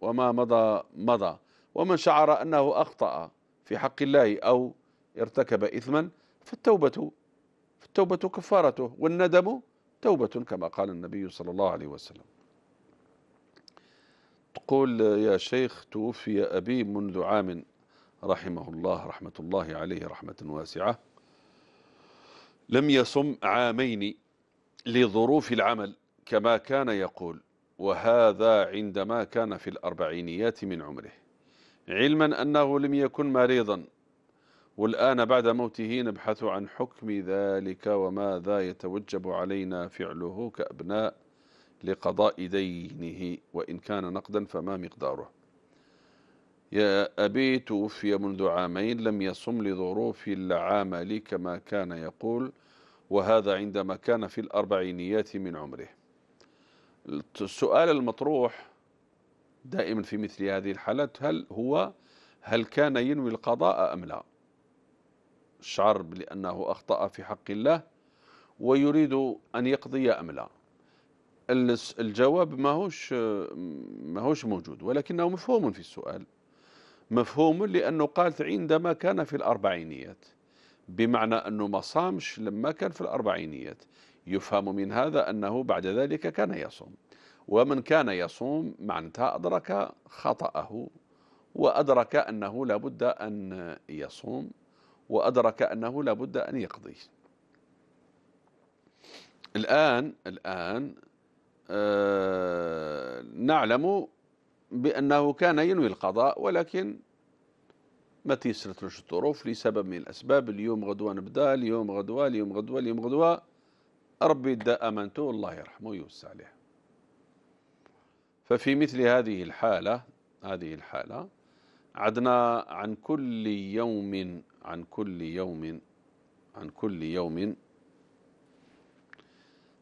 وما مضى مضى ومن شعر أنه أخطأ في حق الله أو ارتكب إثما فالتوبة التوبة كفارته والندم توبة كما قال النبي صلى الله عليه وسلم تقول يا شيخ توفي أبي منذ عام رحمه الله رحمة الله عليه رحمة واسعة لم يصم عامين لظروف العمل كما كان يقول وهذا عندما كان في الأربعينيات من عمره علما أنه لم يكن مريضا والآن بعد موته نبحث عن حكم ذلك وماذا يتوجب علينا فعله كأبناء لقضاء دينه وإن كان نقدا فما مقداره يا أبي توفي منذ عامين لم يصم لظروف العمل كما كان يقول وهذا عندما كان في الأربعينيات من عمره السؤال المطروح دائما في مثل هذه الحالات هل هو هل كان ينوي القضاء أم لا الشعر لأنه أخطأ في حق الله ويريد أن يقضي أملا الجواب ماهوش ماهوش موجود ولكنه مفهوم في السؤال مفهوم لأنه قال عندما كان في الأربعينيات بمعنى أنه ما صامش لما كان في الأربعينيات يفهم من هذا أنه بعد ذلك كان يصوم ومن كان يصوم معناتها أدرك خطأه وأدرك أنه لابد أن يصوم وأدرك أنه لابد أن يقضي الآن الآن آه نعلم بأنه كان ينوي القضاء ولكن ما تيسرتلوش الظروف لسبب من الأسباب اليوم غدوة نبدا اليوم غدوة اليوم غدوة اليوم غدوة ربي دا أمانته الله يرحمه ويوسع عليه ففي مثل هذه الحالة هذه الحالة عدنا عن كل يوم عن كل يوم عن كل يوم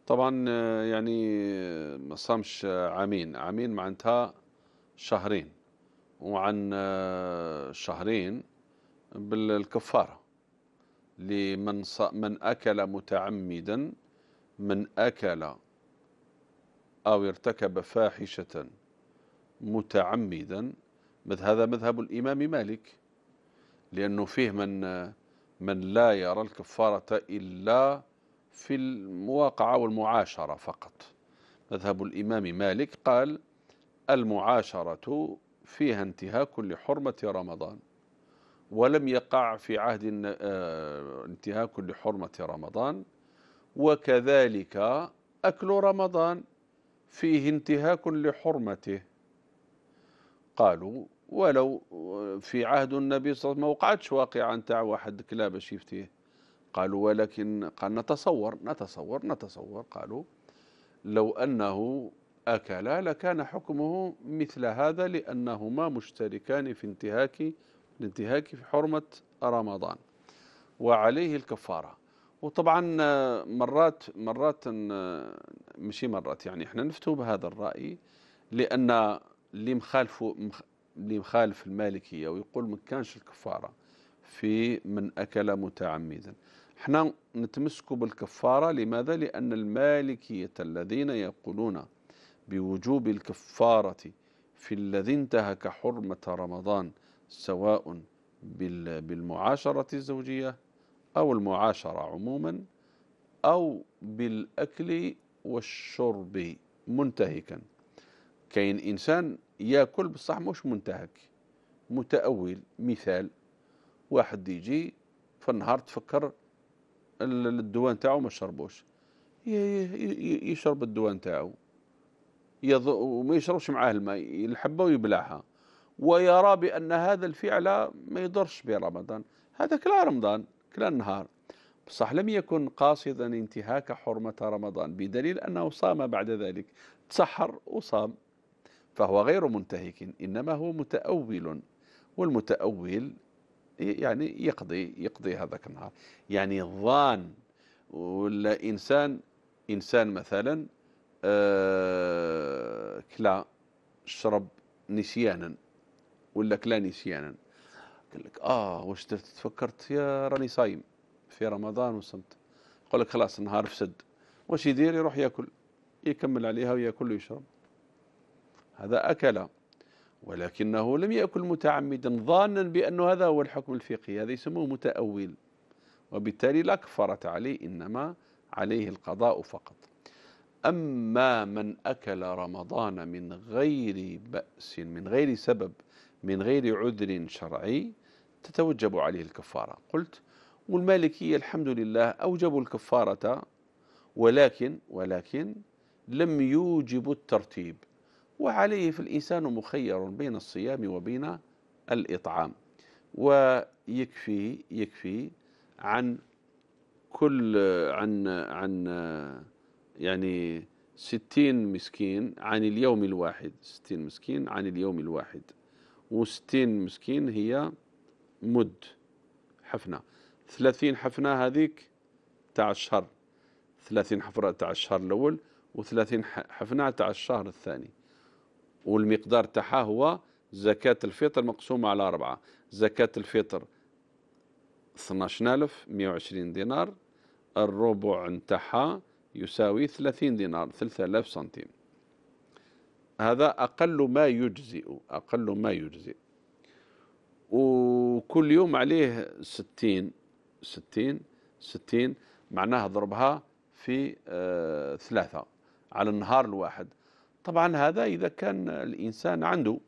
طبعا آه، يعني آه، ما صامش آه، عامين عامين معناتها شهرين وعن شهرين بالكفارة لمن من أكل متعمدا من أكل أو ارتكب فاحشة متعمدا هذا مذهب الإمام مالك لأنه فيه من من لا يرى الكفارة إلا في المواقعة والمعاشرة فقط مذهب الإمام مالك قال المعاشرة فيها انتهاك لحرمة رمضان ولم يقع في عهد آه، انتهاك لحرمة رمضان وكذلك أكل رمضان فيه انتهاك لحرمته قالوا ولو في عهد النبي صلى الله عليه وسلم ما وقعتش واقعة نتاع واحد كلاب شفتيه قالوا ولكن قال نتصور نتصور نتصور قالوا لو أنه أكلا لكان حكمه مثل هذا لأنهما مشتركان في انتهاك الانتهاك في حرمة رمضان وعليه الكفارة وطبعا مرات مرات مشي مرات يعني احنا نفتوا بهذا الرأي لأن اللي مخالفه اللي مخالف المالكية ويقول ما كانش الكفارة في من أكل متعمدا احنا نتمسك بالكفارة لماذا؟ لأن المالكية الذين يقولون بوجوب الكفارة في الذي انتهك حرمة رمضان سواء بالمعاشرة الزوجية أو المعاشرة عموما أو بالأكل والشرب منتهكا كاين إنسان ياكل بصح مش منتهك متأول مثال واحد يجي في النهار تفكر الدواء نتاعو ما شربوش يشرب الدواء نتاعو وما يشربش معاه الماء الحبه ويبلعها ويرى بأن هذا الفعل ما يضرش برمضان هذا كلا رمضان كلا النهار بصح لم يكن قاصدا انتهاك حرمة رمضان بدليل أنه صام بعد ذلك تسحر وصام فهو غير منتهك إنما هو متأول والمتأول يعني يقضي يقضي هذاك النهار يعني ظان ولا إنسان إنسان مثلا آه كلا شرب نسيانا ولا كلا نسيانا قال لك اه واش درت تفكرت يا راني صايم في رمضان وصمت يقول لك خلاص النهار فسد واش يدير يروح ياكل يكمل عليها وياكل ويشرب هذا أكل ولكنه لم يأكل متعمدا ظانا بأن هذا هو الحكم الفقهي هذا يسموه متأول وبالتالي لا كفارة عليه إنما عليه القضاء فقط أما من أكل رمضان من غير بأس من غير سبب من غير عذر شرعي تتوجب عليه الكفارة قلت والمالكية الحمد لله أوجبوا الكفارة ولكن ولكن لم يوجبوا الترتيب وعليه فالإنسان مخير بين الصيام وبين الإطعام ويكفي يكفي عن كل عن عن يعني ستين مسكين عن اليوم الواحد ستين مسكين عن اليوم الواحد وستين مسكين هي مد حفنة ثلاثين حفنة هذيك تاع الشهر ثلاثين حفرة تاع الشهر الأول وثلاثين حفنة تاع الشهر الثاني والمقدار تاعها هو زكاة الفطر مقسومة على أربعة زكاة الفطر 12120 دينار الربع نتاعها يساوي 30 دينار 3000 سنتيم هذا أقل ما يجزئ أقل ما يجزئ وكل يوم عليه 60 60 60 معناها ضربها في آه ثلاثة على النهار الواحد طبعا هذا إذا كان الإنسان عنده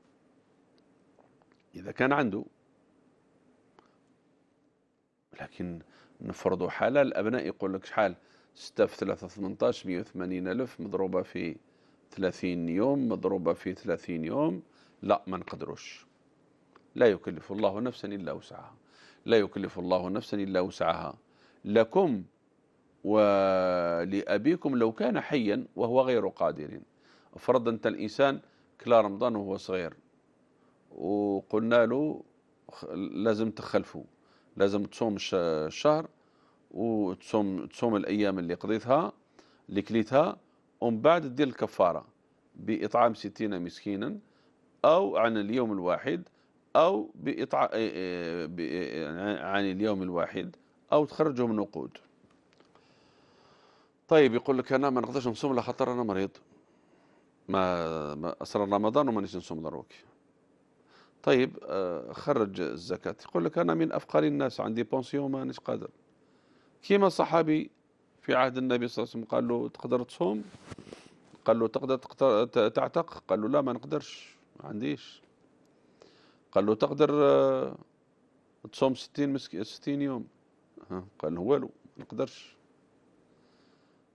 إذا كان عنده لكن نفرض حالة الأبناء يقول لك شحال ستة في ثلاثة ثمنتاش مية وثمانين ألف مضروبة في ثلاثين يوم مضروبة في ثلاثين يوم لا ما نقدروش لا يكلف الله نفسا إلا وسعها لا يكلف الله نفسا إلا وسعها لكم ولأبيكم لو كان حيا وهو غير قادر فرض أنت الإنسان كلا رمضان وهو صغير وقلنا له لازم تخلفه لازم تصوم الشهر وتصوم تصوم الأيام اللي قضيتها اللي كليتها ومن بعد دير الكفارة بإطعام ستين مسكينا أو عن اليوم الواحد أو بإطع... عن اليوم الواحد أو تخرجه من وقود طيب يقول لك أنا ما نقدرش نصوم على خاطر أنا مريض ما أصر رمضان وما نجي نصوم ضروري طيب آه، خرج الزكاة يقول لك أنا من أفقر الناس عندي بونسيون ومانيش قادر كيما صحابي في عهد النبي صلى الله عليه وسلم قال له تقدر تصوم قال له تقدر تعتق قال له لا ما نقدرش ما عنديش قال له تقدر آه، تصوم 60 مسكي 60 يوم قال له والو ما نقدرش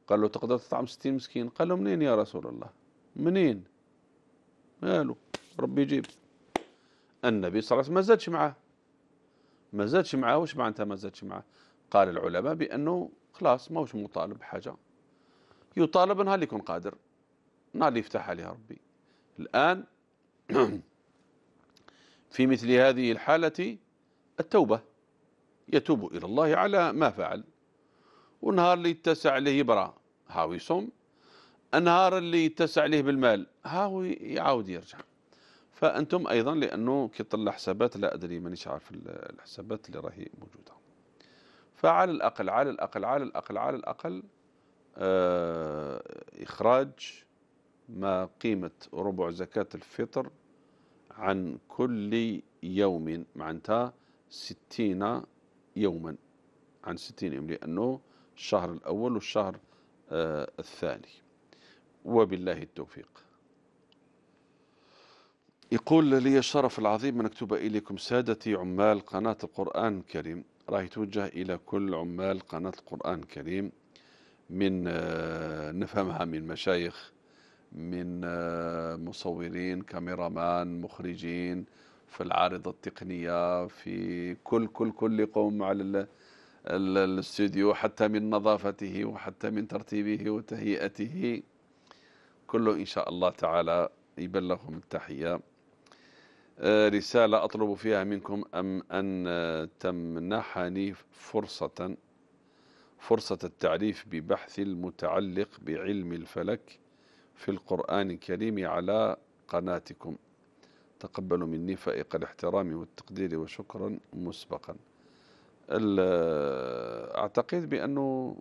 قال له تقدر تطعم 60 مسكين قال له منين يا رسول الله منين ماله ربي يجيب النبي صلى الله عليه وسلم ما زادش معاه ما زادش معاه واش معناتها ما زادش معاه قال العلماء بأنه خلاص ماهوش مطالب بحاجة يطالب نهار اللي يكون قادر نهار اللي يفتح عليها ربي الآن في مثل هذه الحالة التوبة يتوب إلى الله على ما فعل ونهار اللي يتسع عليه برا هاو يصوم النهار اللي يتسع عليه بالمال ها هو يعاود يرجع فانتم ايضا لانه كي طلع حسابات لا ادري مانيش عارف الحسابات اللي راهي موجوده فعلى الاقل على الاقل على الاقل على الاقل آه اخراج ما قيمه ربع زكاه الفطر عن كل يوم معناتها ستين يوما عن ستين يوم لأنه الشهر الأول والشهر آه الثاني وبالله التوفيق يقول لي الشرف العظيم أن أكتب إليكم سادتي عمال قناة القرآن الكريم راح يتوجه إلى كل عمال قناة القرآن الكريم من آه، نفهمها من مشايخ من آه، مصورين كاميرامان مخرجين في العارضة التقنية في كل كل كل يقوم على الاستوديو حتى من نظافته وحتى من ترتيبه وتهيئته كله إن شاء الله تعالى يبلغهم التحية آه، رسالة أطلب فيها منكم أم أن آه، تمنحني فرصة فرصة التعريف ببحث المتعلق بعلم الفلك في القرآن الكريم على قناتكم تقبلوا مني فائق الاحترام والتقدير وشكرا مسبقا آه، أعتقد بأنه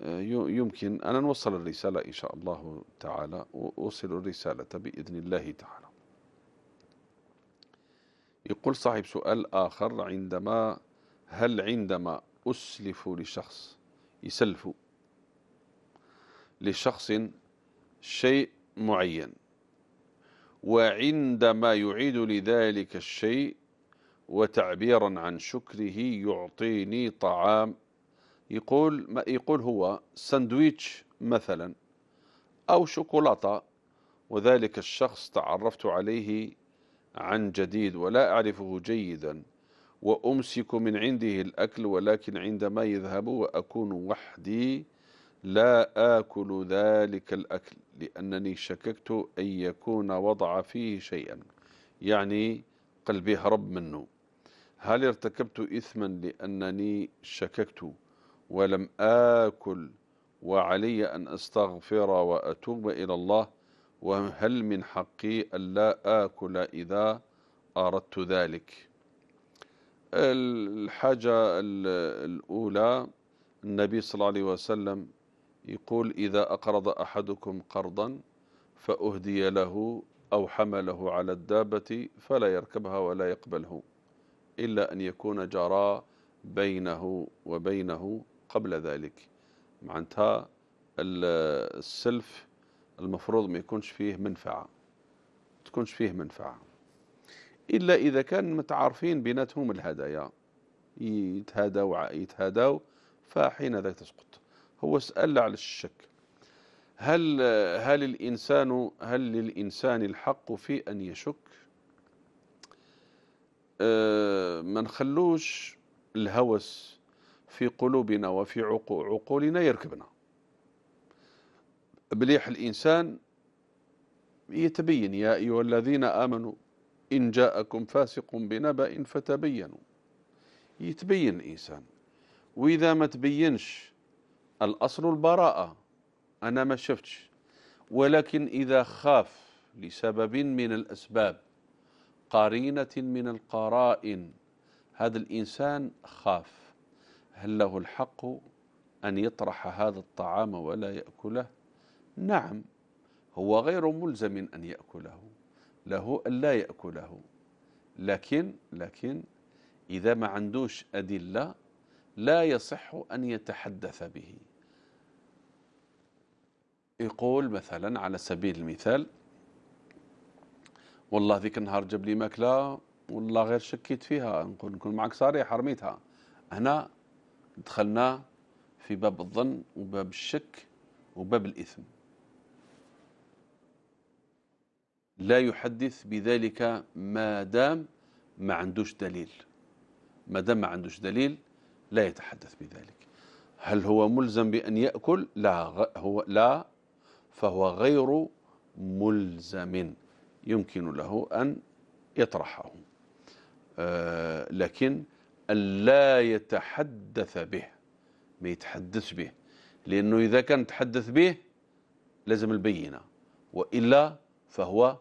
يمكن أن نوصل الرسالة إن شاء الله تعالى وأوصل الرسالة بإذن الله تعالى يقول صاحب سؤال آخر عندما هل عندما أسلف لشخص يسلف لشخص شيء معين وعندما يعيد لذلك الشيء وتعبيرا عن شكره يعطيني طعام يقول يقول هو ساندويتش مثلا أو شوكولاتة وذلك الشخص تعرفت عليه عن جديد ولا أعرفه جيدا وأمسك من عنده الأكل ولكن عندما يذهب وأكون وحدي لا آكل ذلك الأكل لأنني شككت أن يكون وضع فيه شيئا يعني قلبي هرب منه هل ارتكبت إثما لأنني شككت ولم آكل وعلي أن أستغفر وأتوب إلى الله وهل من حقي ألا آكل إذا أردت ذلك الحاجة الأولى النبي صلى الله عليه وسلم يقول إذا أقرض أحدكم قرضا فأهدي له أو حمله على الدابة فلا يركبها ولا يقبله إلا أن يكون جرى بينه وبينه قبل ذلك معناتها السلف المفروض ما يكونش فيه منفعة تكونش فيه منفعة إلا إذا كان متعارفين بيناتهم الهدايا يتهادوا يتهادوا فحين ذاك تسقط هو سأل على الشك هل هل الإنسان هل للإنسان الحق في أن يشك أه ما نخلوش الهوس في قلوبنا وفي عقولنا يركبنا بليح الإنسان يتبين يا أيها الذين آمنوا إن جاءكم فاسق بنبأ فتبينوا يتبين الإنسان وإذا ما تبينش الأصل البراءة أنا ما شفتش ولكن إذا خاف لسبب من الأسباب قرينة من القرائن هذا الإنسان خاف هل له الحق أن يطرح هذا الطعام ولا يأكله نعم هو غير ملزم أن يأكله له أن لا يأكله لكن لكن إذا ما عندوش أدلة لا يصح أن يتحدث به يقول مثلا على سبيل المثال والله ذيك النهار جاب لي ماكله والله غير شكيت فيها نكون معك صريح رميتها هنا دخلنا في باب الظن وباب الشك وباب الإثم لا يحدث بذلك ما دام ما عندوش دليل ما دام ما عندوش دليل لا يتحدث بذلك هل هو ملزم بأن يأكل؟ لا هو لا فهو غير ملزم يمكن له أن يطرحه آه، لكن ألا يتحدث به ما يتحدث به لأنه إذا كان تحدث به لازم البينة وإلا فهو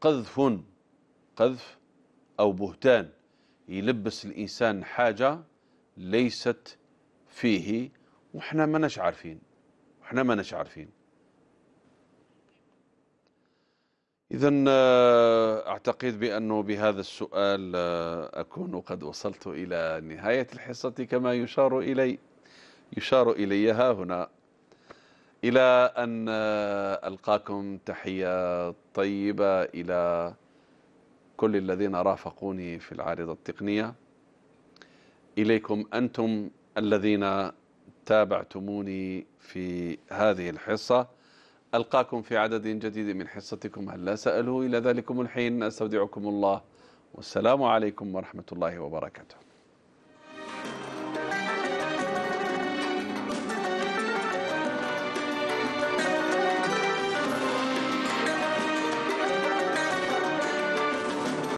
قذف قذف أو بهتان يلبس الإنسان حاجة ليست فيه وإحنا ما نشعر عارفين وإحنا ما نشعر عارفين إذا آه، أعتقد بأنه بهذا السؤال آه، أكون قد وصلت إلى نهاية الحصة كما يشار إلي يشار إلي ها هنا إلى أن آه، ألقاكم تحية طيبة إلى كل الذين رافقوني في العارضة التقنية إليكم أنتم الذين تابعتموني في هذه الحصة ألقاكم في عدد جديد من حصتكم هل لا سألوا إلى ذلكم الحين أستودعكم الله والسلام عليكم ورحمة الله وبركاته